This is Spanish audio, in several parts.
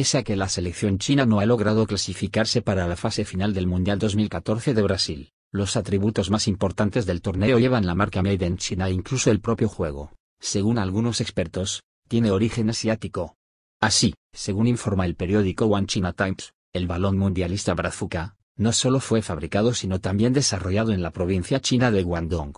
pese a que la selección china no ha logrado clasificarse para la fase final del Mundial 2014 de Brasil. Los atributos más importantes del torneo llevan la marca Made in China e incluso el propio juego, según algunos expertos, tiene origen asiático. Así, según informa el periódico One China Times, el balón mundialista Brazuca, no solo fue fabricado sino también desarrollado en la provincia china de Guangdong.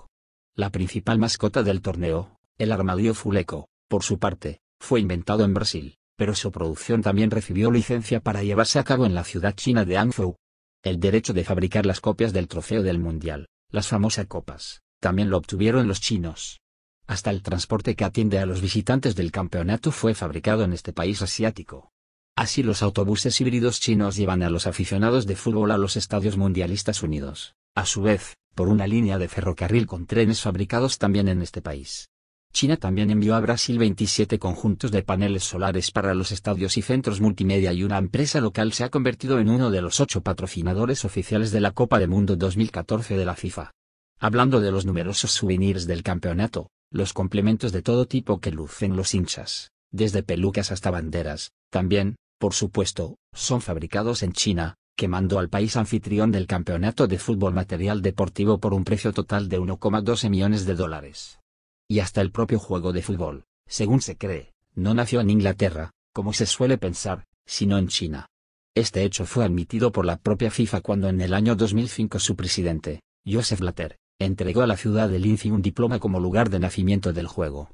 La principal mascota del torneo, el armadillo fuleco, por su parte, fue inventado en Brasil pero su producción también recibió licencia para llevarse a cabo en la ciudad china de Hangzhou. El derecho de fabricar las copias del trofeo del Mundial, las famosas copas, también lo obtuvieron los chinos. Hasta el transporte que atiende a los visitantes del campeonato fue fabricado en este país asiático. Así los autobuses híbridos chinos llevan a los aficionados de fútbol a los estadios mundialistas unidos, a su vez, por una línea de ferrocarril con trenes fabricados también en este país. China también envió a Brasil 27 conjuntos de paneles solares para los estadios y centros multimedia y una empresa local se ha convertido en uno de los ocho patrocinadores oficiales de la Copa del Mundo 2014 de la FIFA. Hablando de los numerosos souvenirs del campeonato, los complementos de todo tipo que lucen los hinchas, desde pelucas hasta banderas, también, por supuesto, son fabricados en China, que mandó al país anfitrión del campeonato de fútbol material deportivo por un precio total de 1,12 millones de dólares y hasta el propio juego de fútbol, según se cree, no nació en Inglaterra, como se suele pensar, sino en China. Este hecho fue admitido por la propia FIFA cuando en el año 2005 su presidente, Joseph Blatter, entregó a la ciudad de Linz un diploma como lugar de nacimiento del juego.